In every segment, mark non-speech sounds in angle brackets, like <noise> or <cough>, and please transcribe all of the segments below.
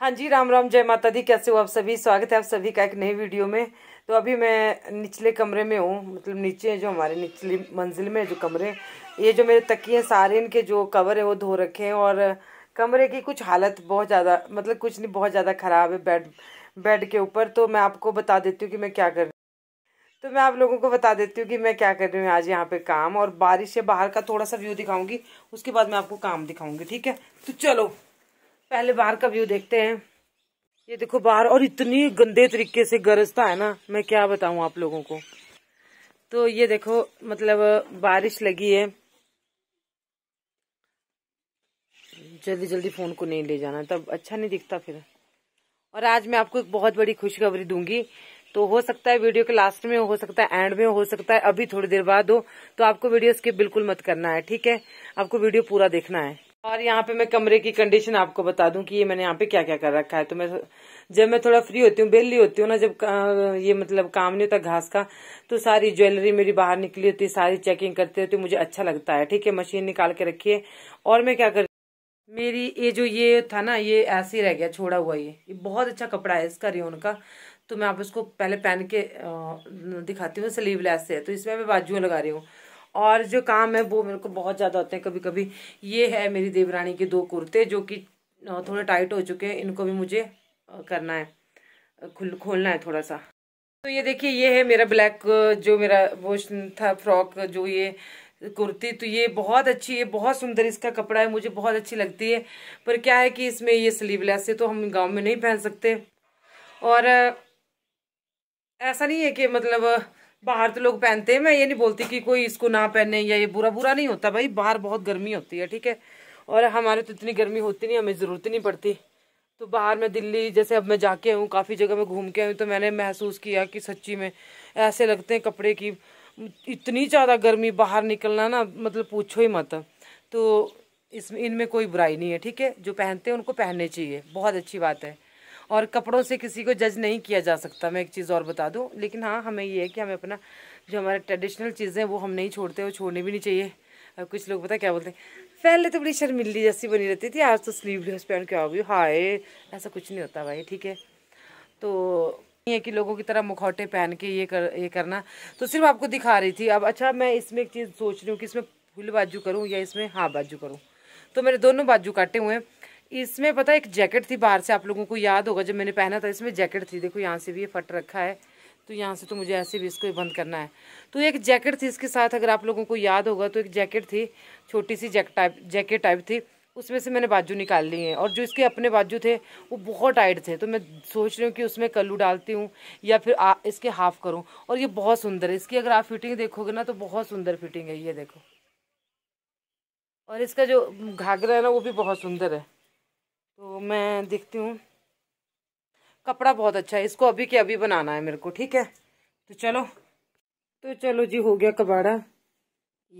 हाँ जी राम राम जय माता दी कैसे हो आप सभी स्वागत है आप सभी का एक नई वीडियो में तो अभी मैं निचले कमरे में हूँ मतलब नीचे जो हमारे निचली मंजिल में जो कमरे ये जो मेरे तकिए हैं सारे इनके जो कवर है वो धो रखे हैं और कमरे की कुछ हालत बहुत ज़्यादा मतलब कुछ नहीं बहुत ज़्यादा ख़राब है बेड बेड के ऊपर तो मैं आपको बता देती हूँ कि मैं क्या कर रही तो मैं आप लोगों को बता देती हूँ कि मैं क्या कर रही हूँ आज यहाँ पे काम और बारिश से बाहर का थोड़ा सा व्यू दिखाऊँगी उसके बाद मैं आपको काम दिखाऊँगी ठीक है तो चलो पहले बाहर का व्यू देखते हैं ये देखो बाहर और इतनी गंदे तरीके से गरजता है ना मैं क्या बताऊं आप लोगों को तो ये देखो मतलब बारिश लगी है जल्दी जल्दी फोन को नहीं ले जाना तब अच्छा नहीं दिखता फिर और आज मैं आपको एक बहुत बड़ी खुशखबरी दूंगी तो हो सकता है वीडियो के लास्ट में हो सकता है एंड में हो सकता है अभी थोड़ी देर बाद हो तो आपको वीडियो स्किप बिल्कुल मत करना है ठीक है आपको वीडियो पूरा देखना है और यहाँ पे मैं कमरे की कंडीशन आपको बता दूं कि ये मैंने यहाँ पे क्या क्या कर रखा है तो मैं जब मैं थोड़ा फ्री होती हूँ बेली होती हूँ ना जब ये मतलब काम नहीं होता घास का तो सारी ज्वेलरी मेरी बाहर निकली होती है सारी चेकिंग करते होती मुझे अच्छा लगता है ठीक है मशीन निकाल के रखी है और मैं क्या कर मेरी ये जो ये था ना ये ऐसे ही रह गया छोड़ा हुआ ये ये बहुत अच्छा कपड़ा है इसका रियोन का तो मैं आप इसको पहले पहन के दिखाती हूँ स्लीवलेस है तो इसमें मैं बाजुआ लगा रही हूँ और जो काम है वो मेरे को बहुत ज़्यादा होते हैं कभी कभी ये है मेरी देवरानी के दो कुर्ते जो कि थोड़े टाइट हो चुके हैं इनको भी मुझे करना है खुल खोलना है थोड़ा सा तो ये देखिए ये है मेरा ब्लैक जो मेरा वो था फ्रॉक जो ये कुर्ती तो ये बहुत अच्छी है बहुत सुंदर इसका कपड़ा है मुझे बहुत अच्छी लगती है पर क्या है कि इसमें ये स्लीवलेस है तो हम गांव में नहीं पहन सकते और ऐसा नहीं है कि मतलब बाहर तो लोग पहनते हैं मैं ये नहीं बोलती कि कोई इसको ना पहने या ये बुरा बुरा नहीं होता भाई बाहर बहुत गर्मी होती है ठीक है और हमारे तो इतनी गर्मी होती नहीं हमें ज़रूरत ही नहीं पड़ती तो बाहर मैं दिल्ली जैसे अब मैं जाके आऊँ काफ़ी जगह में घूम के आई तो मैंने महसूस किया कि सच्ची में ऐसे लगते हैं कपड़े की इतनी ज़्यादा गर्मी बाहर निकलना ना मतलब पूछो ही मत तो इसमें इनमें कोई बुराई नहीं है ठीक है जो पहनते हैं उनको पहनने चाहिए बहुत अच्छी बात है और कपड़ों से किसी को जज नहीं किया जा सकता मैं एक चीज़ और बता दूँ लेकिन हाँ हमें ये है कि हमें अपना जो हमारे ट्रेडिशनल चीज़ें वो हम नहीं छोड़ते वो छोड़नी भी नहीं चाहिए कुछ लोग पता क्या बोलते हैं पहले तो बड़ी शर्मिली जैसी बनी रहती थी आज तो स्लीवलेस पहन के आ गई हाय ऐसा कुछ नहीं होता भाई ठीक है तो है कि लोगों की तरह मुखौटे पहन के ये कर ये करना तो सिर्फ आपको दिखा रही थी अब अच्छा मैं इसमें एक चीज़ सोच रही हूँ कि इसमें फुल बाजू करूँ या इसमें हाँ बाजू करूँ तो मेरे दोनों बाजू काटे हुए हैं इसमें पता एक जैकेट थी बाहर से आप लोगों को याद होगा जब मैंने पहना था इसमें जैकेट थी देखो यहाँ से भी ये फट रखा है तो यहाँ से तो मुझे ऐसे भी इसको बंद करना है तो एक जैकेट थी इसके साथ अगर आप लोगों को याद होगा तो एक जैकेट थी छोटी सी जैकेट टाइप जैकेट टाइप थी उसमें से मैंने बाजू निकाल लिए हैं और जो इसके अपने बाजू थे वो बहुत टाइट थे तो मैं सोच रही हूँ कि उसमें कल्लू डालती हूँ या फिर आ, इसके हाफ करूँ और ये बहुत सुंदर है इसकी अगर आप फिटिंग देखोगे ना तो बहुत सुंदर फिटिंग है ये देखो और इसका जो घाघरा है ना वो भी बहुत सुंदर है तो मैं देखती हूँ कपड़ा बहुत अच्छा है इसको अभी के अभी बनाना है मेरे को ठीक है तो चलो तो चलो जी हो गया कबाड़ा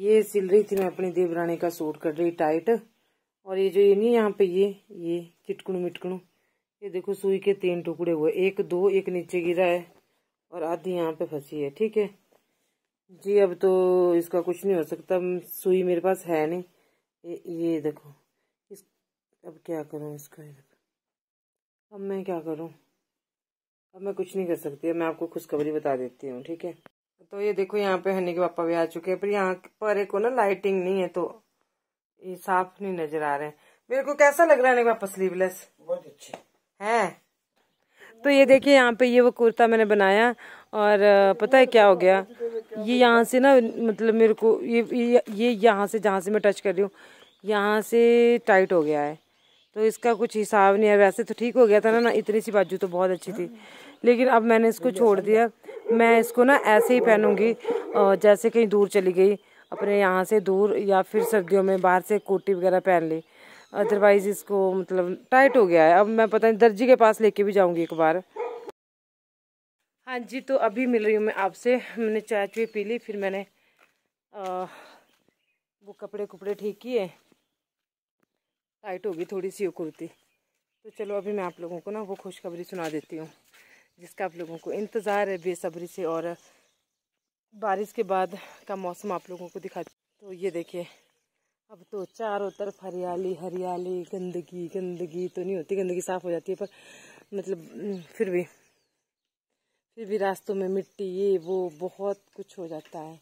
ये सिल रही थी मैं अपनी देवरानी का सूट कर रही टाइट और ये जो ये नहीं यहाँ पे ये ये चिटकणू मिटकणू ये देखो सुई के तीन टुकड़े हुए एक दो एक नीचे गिरा है और आधी यहाँ पे फंसी है ठीक है जी अब तो इसका कुछ नहीं हो सकता सुई मेरे पास है नहीं ये, ये देखो अब क्या करूँ इसका अब मैं क्या करूँ अब मैं कुछ नहीं कर सकती मैं आपको खुशखबरी बता देती हूँ ठीक है तो ये देखो यहाँ पे हनी के पापा भी आ चुके हैं पर यहाँ पर एक ना लाइटिंग नहीं है तो ये साफ नहीं नजर आ रहे हैं मेरे को कैसा लग रहा है पापा स्लीवलेस बहुत अच्छे है तो ये देखिए यहाँ पे ये वो कुर्ता मैंने बनाया और पता है क्या हो गया ये यहाँ से ना मतलब मेरे को ये ये यहाँ से जहाँ से मैं टच कर रही हूँ यहाँ से टाइट हो गया है तो इसका कुछ हिसाब नहीं है वैसे तो ठीक हो गया था ना ना इतनी सी बाजू तो बहुत अच्छी थी लेकिन अब मैंने इसको छोड़ दिया मैं इसको ना ऐसे ही पहनूंगी जैसे कहीं दूर चली गई अपने यहाँ से दूर या फिर सर्दियों में बाहर से कोटी वगैरह पहन ली अदरवाइज़ इसको मतलब टाइट हो गया है अब मैं पता नहीं दर्जी के पास लेके भी जाऊँगी एक बार हाँ जी तो अभी मिल रही हूँ मैं आपसे मैंने चाय चुई पी ली फिर मैंने आ, वो कपड़े कुपड़े ठीक किए टाइट होगी थोड़ी सी वो कुर्ती तो चलो अभी मैं आप लोगों को ना वो खुशखबरी सुना देती हूँ जिसका आप लोगों को इंतज़ार है बेसब्री से और बारिश के बाद का मौसम आप लोगों को दिखा तो ये देखिए अब तो चारों तरफ हरियाली हरियाली गंदगी गंदगी तो नहीं होती गंदगी साफ़ हो जाती है पर मतलब फिर भी फिर भी रास्तों में मिट्टी ये वो बहुत कुछ हो जाता है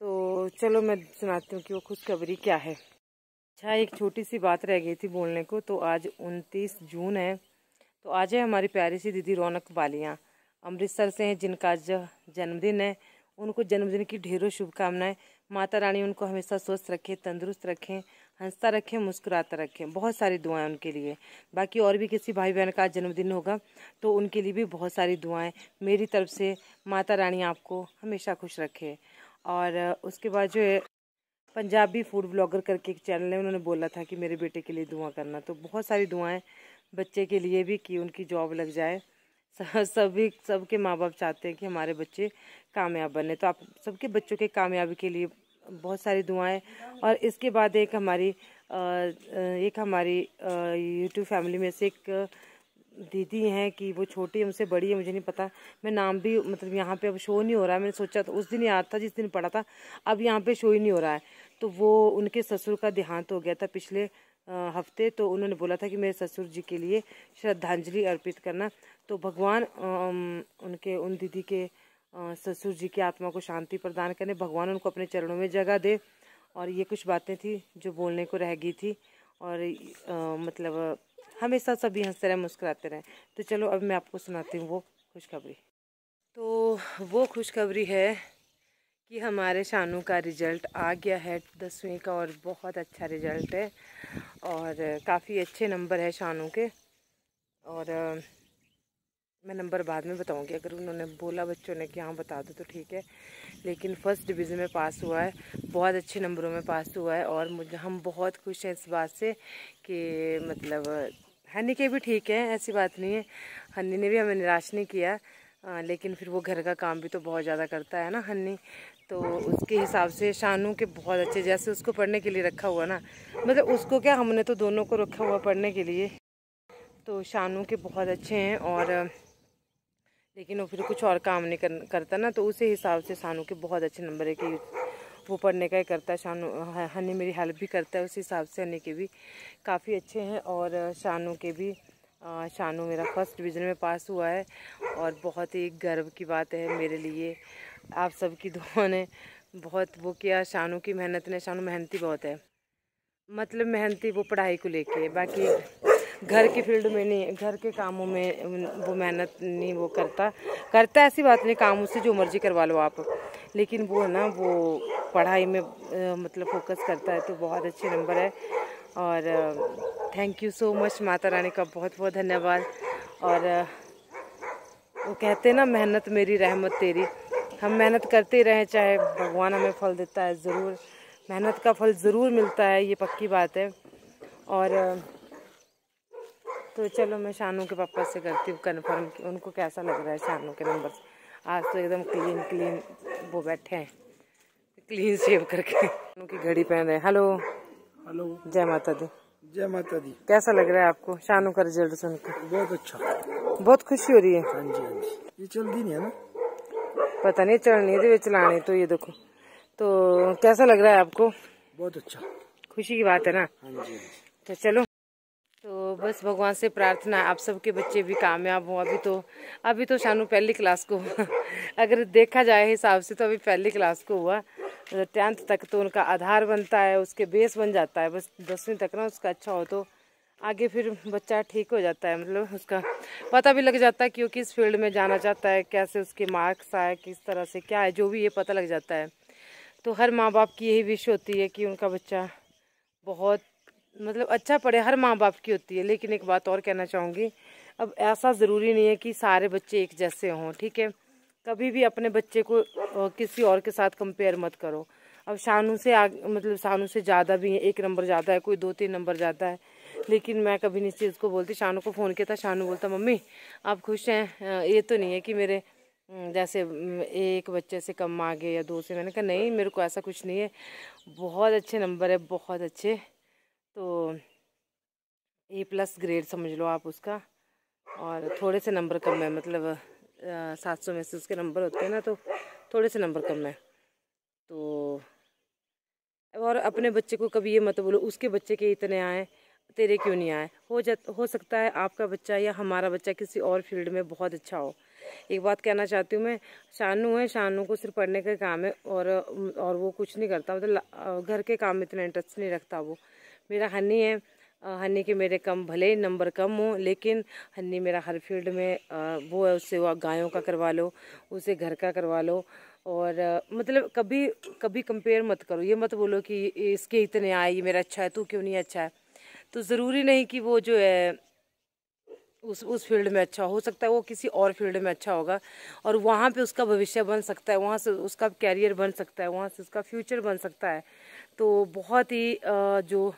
तो चलो मैं सुनाती हूँ कि वो खुशखबरी क्या है अच्छा एक छोटी सी बात रह गई थी बोलने को तो आज उनतीस जून है तो आज है हमारी प्यारी सी दीदी रौनक बालियाँ अमृतसर से हैं जिनका आज जन्मदिन है उनको जन्मदिन की ढेरों शुभकामनाएं माता रानी उनको हमेशा स्वस्थ रखें तंदुरुस्त रखें हंसता रखें मुस्कुराता रखें बहुत सारी दुआएं उनके लिए बाकी और भी किसी भाई बहन का जन्मदिन होगा तो उनके लिए भी बहुत सारी दुआएं मेरी तरफ से माता रानी आपको हमेशा खुश रखे और उसके बाद जो है पंजाबी फूड ब्लॉगर करके एक चैनल है उन्होंने बोला था कि मेरे बेटे के लिए दुआ करना तो बहुत सारी दुआएं बच्चे के लिए भी कि उनकी जॉब लग जाए सभी सबके माँ बाप चाहते हैं कि हमारे बच्चे कामयाब बने तो आप सबके बच्चों के कामयाबी के लिए बहुत सारी दुआएं और इसके बाद एक हमारी एक हमारी यूट्यूब फैमिली में से एक दीदी हैं कि वो छोटी हमसे बड़ी है मुझे नहीं पता मैं नाम भी मतलब यहाँ पे अब शो नहीं हो रहा है मैंने सोचा था उस दिन याद था जिस दिन पढ़ा था अब यहाँ पे शो ही नहीं हो रहा है तो वो उनके ससुर का देहांत हो गया था पिछले हफ्ते तो उन्होंने बोला था कि मेरे ससुर जी के लिए श्रद्धांजलि अर्पित करना तो भगवान उनके उन दीदी के ससुर जी की आत्मा को शांति प्रदान करें भगवान उनको अपने चरणों में जगह दे और ये कुछ बातें थी जो बोलने को रह गई थी और आ, मतलब हमेशा सभी हंसते रहें मुस्कुराते रहें तो चलो अब मैं आपको सुनाती हूँ वो खुशखबरी तो वो खुशखबरी है कि हमारे शानू का रिज़ल्ट आ गया है दसवीं का और बहुत अच्छा रिज़ल्ट है और काफ़ी अच्छे नंबर है शानू के और मैं नंबर बाद में बताऊंगी अगर उन्होंने बोला बच्चों ने कि हाँ बता दो तो ठीक है लेकिन फ़र्स्ट डिवीज़न में पास हुआ है बहुत अच्छे नंबरों में पास हुआ है और मुझे हम बहुत खुश हैं इस बात से कि मतलब हनी के भी ठीक है ऐसी बात नहीं है हनी ने भी हमें निराश नहीं किया आ, लेकिन फिर वो घर का काम भी तो बहुत ज़्यादा करता है ना हनी तो उसके हिसाब से शानू के बहुत अच्छे जैसे उसको पढ़ने के लिए रखा हुआ ना मतलब उसको क्या हमने तो दोनों को रखा हुआ पढ़ने के लिए तो शानू के बहुत अच्छे हैं और लेकिन वो फिर कुछ और काम नहीं कर, करता ना तो उसी हिसाब से शानू के बहुत अच्छे नंबर है कि वो पढ़ने का ही करता है शानू हनी मेरी हेल्प भी करता है उस हिसाब से हनी के भी काफ़ी अच्छे हैं और शानू के भी शानू मेरा फर्स्ट डिवीज़न में पास हुआ है और बहुत ही गर्व की बात है मेरे लिए आप सबकी दुआ ने बहुत वो किया शानू की मेहनत ने शानू मेहनती बहुत है मतलब मेहनती वो पढ़ाई को लेके बाकी घर की फील्ड में नहीं घर के कामों में वो मेहनत नहीं वो करता करता ऐसी बात नहीं काम उससे जो मर्जी करवा लो आप लेकिन वो है ना वो पढ़ाई में मतलब फोकस करता है तो बहुत अच्छे नंबर है और थैंक यू सो मच माता रानी का बहुत बहुत धन्यवाद और वो कहते हैं ना मेहनत मेरी रहमत तेरी हम मेहनत करते रहें चाहे भगवान हमें फल देता है ज़रूर मेहनत का फल ज़रूर मिलता है ये पक्की बात है और तो चलो मैं शानू के पापा से करती हूँ कन्फर्म उनको कैसा लग रहा है शानू के नंबर आज तो एकदम क्लीन क्लीन वो बैठे हैं क्लीन शेव करके उनकी घड़ी पहन रहे हेलो हेलो जय माता दी जय माता दी कैसा लग रहा है आपको शानू का रिजल्ट सुन के बहुत अच्छा बहुत खुशी हो रही है हाँ जी हाँ जी ये चलती नहीं है ना पता नहीं चलनी है चलानी तो ये देखो तो कैसा लग रहा है आपको बहुत अच्छा खुशी की बात है ना हाँ जी तो चलो तो बस भगवान से प्रार्थना आप सबके बच्चे भी कामयाब हों अभी तो अभी तो शानू पहली क्लास को <laughs> अगर देखा जाए हिसाब से तो अभी पहली क्लास को हुआ मतलब टेंथ तक तो उनका आधार बनता है उसके बेस बन जाता है बस दसवीं तक ना उसका अच्छा हो तो आगे फिर बच्चा ठीक हो जाता है मतलब उसका पता भी लग जाता है कि वो किस फील्ड में जाना चाहता है कैसे उसके मार्क्स आए किस तरह से क्या है जो भी ये पता लग जाता है तो हर माँ बाप की यही विश होती है कि उनका बच्चा बहुत मतलब अच्छा पढ़े हर माँ बाप की होती है लेकिन एक बात और कहना चाहूँगी अब ऐसा ज़रूरी नहीं है कि सारे बच्चे एक जैसे हों ठीक है कभी भी अपने बच्चे को किसी और के साथ कंपेयर मत करो अब शानू से आ मतलब शानू से ज़्यादा भी है एक नंबर ज़्यादा है कोई दो तीन नंबर ज़्यादा है लेकिन मैं कभी नहीं चीज़ को बोलती शानू को फ़ोन किया था शानू बोलता मम्मी आप खुश हैं ये तो नहीं है कि मेरे जैसे एक बच्चे से कम आ गए या दो से मैंने कहा नहीं मेरे को ऐसा कुछ नहीं है बहुत अच्छे नंबर है बहुत अच्छे तो ए प्लस ग्रेड समझ लो आप उसका और थोड़े से नंबर कम है मतलब सात सौ में से उसके नंबर होते हैं ना तो थोड़े से नंबर कम है तो और अपने बच्चे को कभी ये मत बोलो उसके बच्चे के इतने आए तेरे क्यों नहीं आए हो जा हो सकता है आपका बच्चा या हमारा बच्चा किसी और फील्ड में बहुत अच्छा हो एक बात कहना चाहती हूँ मैं शानू है शानू को सिर्फ पढ़ने का काम है और और वो कुछ नहीं करता मतलब घर के काम में इतना इंटरेस्ट नहीं रखता वो मेरा हनी है हनी के मेरे कम भले नंबर कम हो लेकिन हनी मेरा हर फील्ड में वो है उससे वो गायों का करवा लो उसे घर का करवा लो और मतलब कभी कभी कंपेयर मत करो ये मत बोलो कि इसके इतने आए ये मेरा अच्छा है तू क्यों नहीं अच्छा है तो ज़रूरी नहीं कि वो जो है उस उस फील्ड में अच्छा हो सकता है वो किसी और फील्ड में अच्छा होगा और वहाँ पे उसका भविष्य बन सकता है वहाँ से उसका कैरियर बन सकता है वहाँ से उसका फ्यूचर बन सकता है तो बहुत ही जो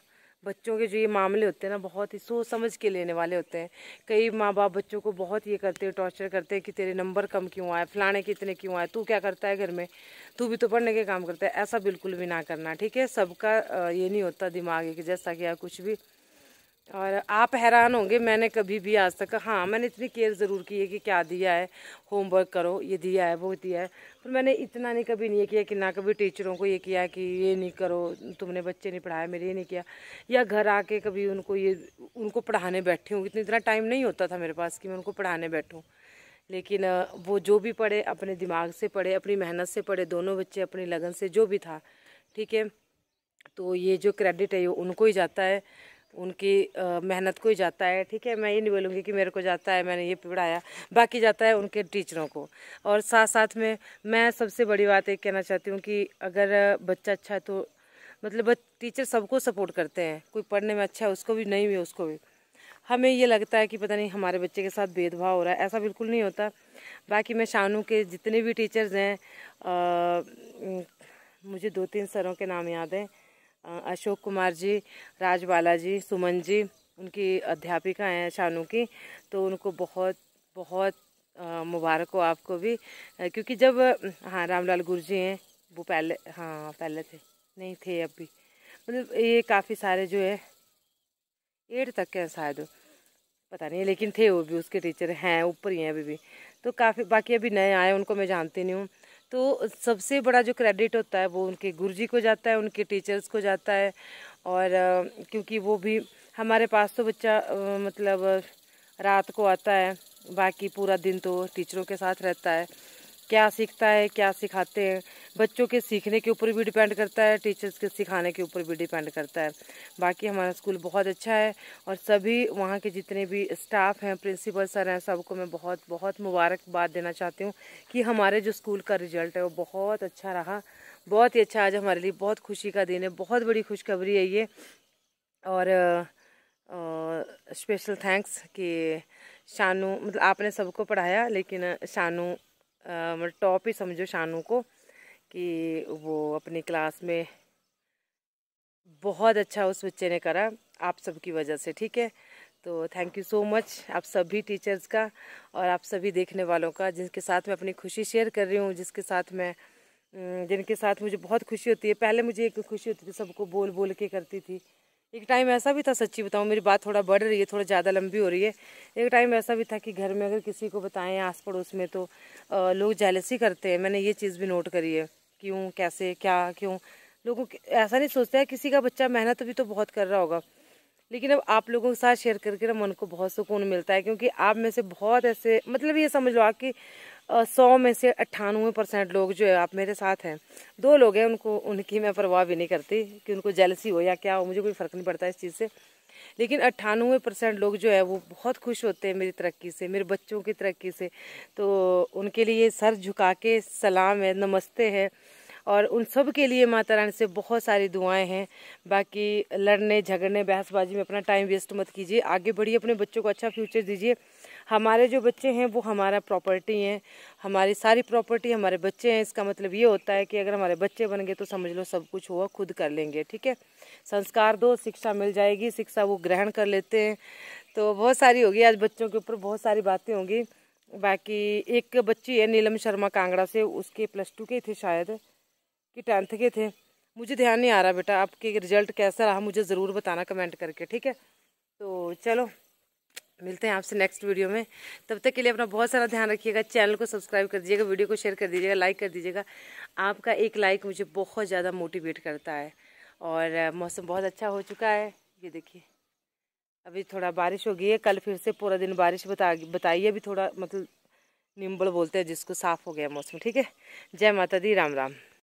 बच्चों के जो ये मामले होते हैं ना बहुत ही सोच समझ के लेने वाले होते हैं कई माँ बाप बच्चों को बहुत ये करते हैं टॉर्चर करते हैं कि तेरे नंबर कम क्यों आए फलाने के इतने क्यों आए तू क्या करता है घर में तू भी तो पढ़ने के काम करता है ऐसा बिल्कुल भी ना करना ठीक है सबका ये नहीं होता दिमाग एक जैसा कि कुछ भी और आप हैरान होंगे मैंने कभी भी आज तक हाँ मैंने इतनी केयर ज़रूर की है कि क्या दिया है होमवर्क करो ये दिया है वो दिया है पर मैंने इतना नहीं कभी नहीं किया कि ना कभी टीचरों को ये किया कि ये नहीं करो तुमने बच्चे नहीं पढ़ाया मेरे ये नहीं किया या घर आके कभी उनको ये उनको पढ़ाने बैठी हूँ इतना इतना टाइम नहीं होता था मेरे पास कि मैं उनको पढ़ाने बैठूँ लेकिन वो जो भी पढ़े अपने दिमाग से पढ़े अपनी मेहनत से पढ़े दोनों बच्चे अपनी लगन से जो भी था ठीक है तो ये जो क्रेडिट है ये उनको ही जाता है उनकी मेहनत को ही जाता है ठीक है मैं ये नहीं बोलूँगी कि मेरे को जाता है मैंने ये पढ़ाया बाकी जाता है उनके टीचरों को और साथ साथ में मैं सबसे बड़ी बात ये कहना चाहती हूँ कि अगर बच्चा अच्छा है तो मतलब टीचर सबको सपोर्ट करते हैं कोई पढ़ने में अच्छा है उसको भी नहीं भी उसको भी हमें ये लगता है कि पता नहीं हमारे बच्चे के साथ भेदभाव हो रहा है ऐसा बिल्कुल नहीं होता बाकी मैं शानू के जितने भी टीचर्स हैं आ, मुझे दो तीन सरों के नाम याद हैं अशोक कुमार जी राजबाला जी सुमन जी उनकी अध्यापिका हैं शानू की तो उनको बहुत बहुत मुबारक हो आपको भी क्योंकि जब हाँ रामलाल गुरु जी हैं वो पहले हाँ पहले थे नहीं थे अब भी मतलब ये काफ़ी सारे जो है एट तक के हैं शायद पता नहीं लेकिन थे वो भी उसके टीचर हैं ऊपर ही हैं अभी भी तो काफ़ी बाकी अभी नए आए उनको मैं जानती नहीं हूँ तो सबसे बड़ा जो क्रेडिट होता है वो उनके गुरुजी को जाता है उनके टीचर्स को जाता है और क्योंकि वो भी हमारे पास तो बच्चा मतलब रात को आता है बाकी पूरा दिन तो टीचरों के साथ रहता है क्या सीखता है क्या सिखाते हैं बच्चों के सीखने के ऊपर भी डिपेंड करता है टीचर्स के सिखाने के ऊपर भी डिपेंड करता है बाकी हमारा स्कूल बहुत अच्छा है और सभी वहाँ के जितने भी स्टाफ हैं प्रिंसिपल सर हैं सबको मैं बहुत बहुत मुबारकबाद देना चाहती हूँ कि हमारे जो स्कूल का रिजल्ट है वो बहुत अच्छा रहा बहुत ही अच्छा आज हमारे लिए बहुत खुशी का दिन है बहुत बड़ी खुशखबरी है ये और स्पेशल थैंक्स कि शानू मतलब आपने सबको पढ़ाया लेकिन शानू मतलब टॉप ही समझो शानू को कि वो अपनी क्लास में बहुत अच्छा उस बच्चे ने करा आप सबकी वजह से ठीक है तो थैंक यू सो मच आप सभी टीचर्स का और आप सभी देखने वालों का जिनके साथ मैं अपनी खुशी शेयर कर रही हूँ जिसके साथ मैं जिनके साथ मुझे बहुत खुशी होती है पहले मुझे एक खुशी होती थी सबको बोल बोल के करती थी एक टाइम ऐसा भी था सच्ची बताऊँ मेरी बात थोड़ा बढ़ रही है थोड़ा ज़्यादा लंबी हो रही है एक टाइम ऐसा भी था कि घर में अगर किसी को बताएं आस पड़ोस में तो आ, लोग जैलसी करते हैं मैंने ये चीज़ भी नोट करी है क्यों कैसे क्या क्यों लोगों ऐसा नहीं सोचता किसी का बच्चा मेहनत भी तो बहुत कर रहा होगा लेकिन अब आप लोगों के साथ शेयर करके ना मन को बहुत सुकून मिलता है क्योंकि आप में से बहुत ऐसे मतलब ये समझ लो आप कि सौ में से अट्ठानवे परसेंट लोग जो है आप मेरे साथ हैं दो लोग हैं उनको उनकी मैं परवाह भी नहीं करती कि उनको जेलसी हो या क्या हो मुझे कोई फ़र्क नहीं पड़ता इस चीज़ से लेकिन अट्ठानवे परसेंट लोग जो है वो बहुत खुश होते हैं मेरी तरक्की से मेरे बच्चों की तरक्की से तो उनके लिए सर झुका के सलाम है नमस्ते है और उन सब के लिए माता रानी से बहुत सारी दुआएं हैं बाकी लड़ने झगड़ने बहसबाजी में अपना टाइम वेस्ट मत कीजिए आगे बढ़िए अपने बच्चों को अच्छा फ्यूचर दीजिए हमारे जो बच्चे हैं वो हमारा प्रॉपर्टी हैं हमारी सारी प्रॉपर्टी हमारे बच्चे हैं इसका मतलब ये होता है कि अगर हमारे बच्चे बन गए तो समझ लो सब कुछ हुआ खुद कर लेंगे ठीक है संस्कार दो शिक्षा मिल जाएगी शिक्षा वो ग्रहण कर लेते हैं तो बहुत सारी होगी आज बच्चों के ऊपर बहुत सारी बातें होंगी बाकी एक बच्ची है नीलम शर्मा कांगड़ा से उसके प्लस टू के थे शायद कि टेंथ के थे मुझे ध्यान नहीं आ रहा बेटा आपके रिजल्ट कैसा रहा मुझे ज़रूर बताना कमेंट करके ठीक है तो चलो मिलते हैं आपसे नेक्स्ट वीडियो में तब तक के लिए अपना बहुत सारा ध्यान रखिएगा चैनल को सब्सक्राइब कर दीजिएगा वीडियो को शेयर कर दीजिएगा लाइक कर दीजिएगा आपका एक लाइक मुझे बहुत ज़्यादा मोटिवेट करता है और मौसम बहुत अच्छा हो चुका है ये देखिए अभी थोड़ा बारिश हो गई है कल फिर से पूरा दिन बारिश बता बताइए अभी थोड़ा मतलब निम्बल बोलते हैं जिसको साफ़ हो गया मौसम ठीक है जय माता दी राम राम